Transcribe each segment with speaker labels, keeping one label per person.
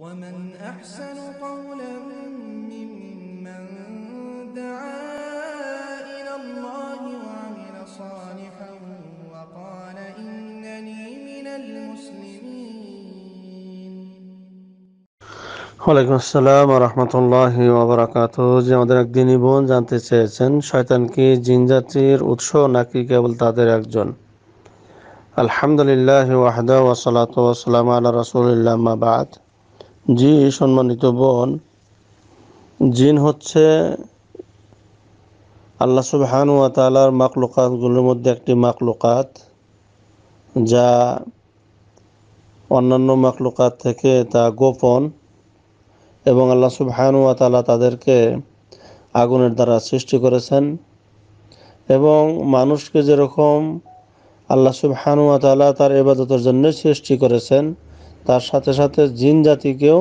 Speaker 1: ومن أحسن قولا ممن دعا إلى الله وعمل صالحا وقال إنني من المسلمين ওয়ালাইকুম আসসালাম রহমতুল্লাহ আমাদের একদিনই বোন জানতে চেয়েছেন শয়তান কি জিনজাতির উৎস নাকি কেবল তাদের একজন আলহামদুলিল্লাহ ওয়াহদা ওয়াসালাত ওয়াসালাম জি সম্মানিত বোন জিন হচ্ছে আল্লাহ সুবহান তালার মাকলুকাতগুলোর মধ্যে একটি মাকলুকাত যা অন্যান্য মাকলুকাত থেকে তা গোপন এবং আল্লাহ সুবহান তালা তাদেরকে আগুনের দ্বারা সৃষ্টি করেছেন এবং মানুষকে যেরকম আল্লাহ সুবহান তালা তার এবাদতের জন্য সৃষ্টি করেছেন তার সাথে সাথে জিন জাতিকেও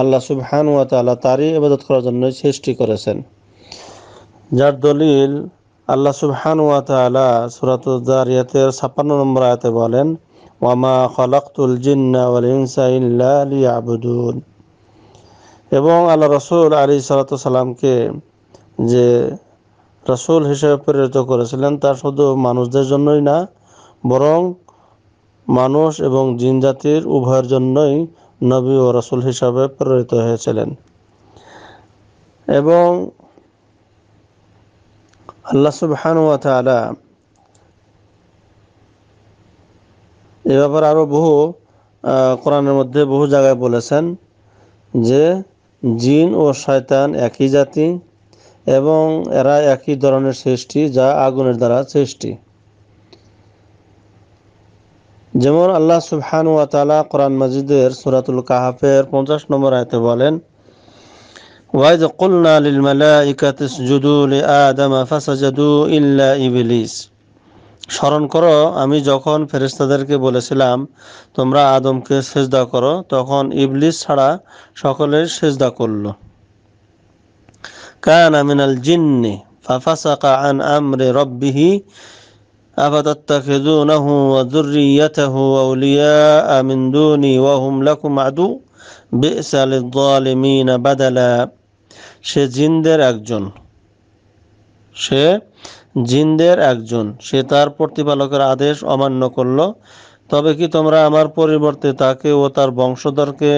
Speaker 1: আল্লাহ সুবহান ওয়া তালা তারই এবাদত করার জন্য সৃষ্টি করেছেন যার দলিল আল্লাহ সুবহান ওয়া তালা সুরাত দারিয়াতের ছাপ্পান্ন নম্বর আয়তে বলেন ওয়ামা খলাকতুল জিন্না ওয়াল ইনসা ইল্লা লিয়াবুদুন এবং আল্লাহ রসুল আলী সালাতু সালামকে যে রসুল হিসেবে প্রেরিত করেছিলেন তা শুধু মানুষদের জন্যই না বরং মানুষ এবং জিনজাতির উভয়ের জন্যই নবী ও রসুল হিসাবে প্রেরিত হয়েছিলেন এবং আল্লাহ সুবহান এ ব্যাপারে আরও বহু কোরআনের মধ্যে বহু জায়গায় বলেছেন যে জিন ও শয়তান একই জাতি এবং এরা একই ধরনের সৃষ্টি যা আগুনের দ্বারা সৃষ্টি যেমন আল্লাহ সুবহান ওয়া তালা কোরআন মজিদের সুরাতুল কাহাফের পঞ্চাশ নম্বর আয়তে বলেন ওয়াইদ কুলনা লিল মালাইকাতিস জুদু লি আদম ফাসাজাদু ইল্লা ইবলিস স্মরণ করো আমি যখন ফেরেশতাদেরকে বলেছিলাম তোমরা আদমকে সেজদা করো তখন ইবলিস ছাড়া সকলে সেজদা করল কান আমিনাল জিন্নি ফাফাসাকা আন আমরে রব্বিহি أفتتخذونه وذريته أولياء من دوني وهم لكم عدو بئس للظالمين بدلا সে জিনদের একজন সে জিনদের একজন সে তার প্রতিপালকের আদেশ অমান্য করল তবে কি তোমরা আমার পরিবর্তে তাকে ও তার বংশধরকে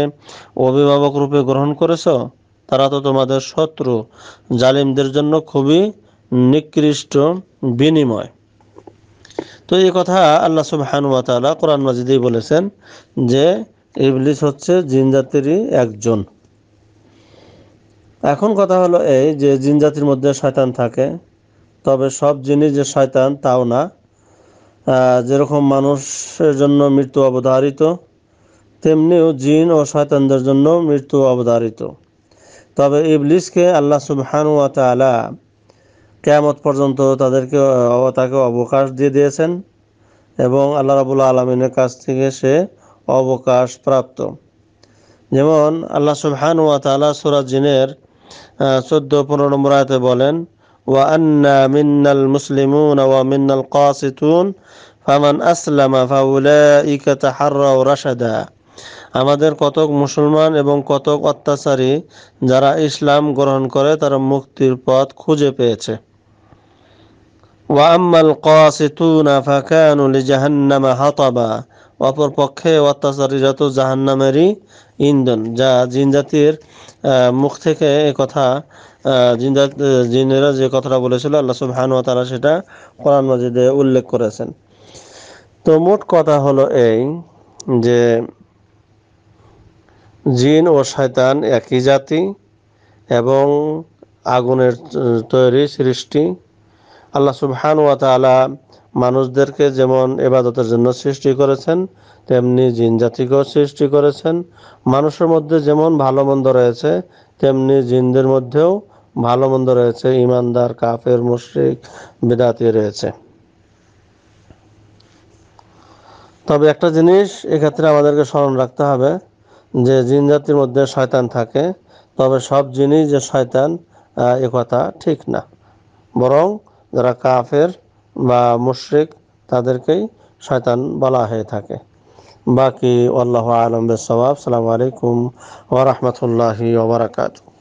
Speaker 1: অভিভাবক রূপে গ্রহণ করেছ তারা তো তোমাদের শত্রু জালিমদের জন্য খুবই নিকৃষ্ট বিনিময় তো এই কথা আল্লাহ সুবাহানুয়াতালা কোরআন মাজিদেই বলেছেন যে ইবলিস হচ্ছে জিনজাতিরই একজন এখন কথা হলো এই যে জিনজাতির মধ্যে শয়তান থাকে তবে সব জিনিস যে শয়তান তাও না যেরকম মানুষের জন্য মৃত্যু অবধারিত তেমনিও জিন ও শয়তানদের জন্য মৃত্যু অবধারিত তবে ইবলিসকে আল্লাহ সুবহানুয়া তালা কেয়ামত পর্যন্ত তাদেরকে তাকে অবকাশ দিয়ে দিয়েছেন এবং আল্লাহ রাবুল্লা আলমিনের কাছ থেকে সে অবকাশ প্রাপ্ত যেমন আল্লাহ সুবহান ওয়া তালা সুরাজ জিনের চোদ্দ পনেরো নম্বর আয়তে বলেন ওয়া আন্না মিন্নাল মুসলিমুন ওয়া মিন্নাল কাসিতুন ফামান আসলামা ফাউলাইকা তাহাররাউ রাশাদা আমাদের কতক মুসলমান এবং কতক অত্যাচারী যারা ইসলাম গ্রহণ করে তারা মুক্তির পথ খুঁজে পেয়েছে ওয়াম্মাল কাসিতুনা ফাকানু লিজাহান্নামা হাতাবা অপরপক্ষে অত্যাচারীরা তো জাহান্নামেরই ইন্ধন যা জিনজাতির মুখ থেকে এ কথা জিনজাত জিনেরা যে কথাটা বলেছিল আল্লাহ সুবহান ওয়া তারা সেটা কোরআন মাজিদে উল্লেখ করেছেন তো মোট কথা হলো এই যে জিন ও শয়তান একই জাতি এবং আগুনের তৈরি সৃষ্টি আল্লাহ সুবহান ওয়া তালা মানুষদেরকে যেমন এবাদতের জন্য সৃষ্টি করেছেন তেমনি জিন জাতিকেও সৃষ্টি করেছেন মানুষের মধ্যে যেমন ভালো মন্দ রয়েছে তেমনি জিনদের মধ্যেও ভালো মন্দ রয়েছে ইমানদার কাফের মুশ্রিক বেদাতি রয়েছে তবে একটা জিনিস এক্ষেত্রে আমাদেরকে স্মরণ রাখতে হবে যে জিন জাতির মধ্যে শয়তান থাকে তবে সব জিনই যে শয়তান এ কথা ঠিক না বরং যারা কাফের বা মুশ্রিক তাদেরকেই শয়তান বলা হয়ে থাকে বাকি আল্লাহ আলম بالصواب السلام আলাইকুম ورحمة الله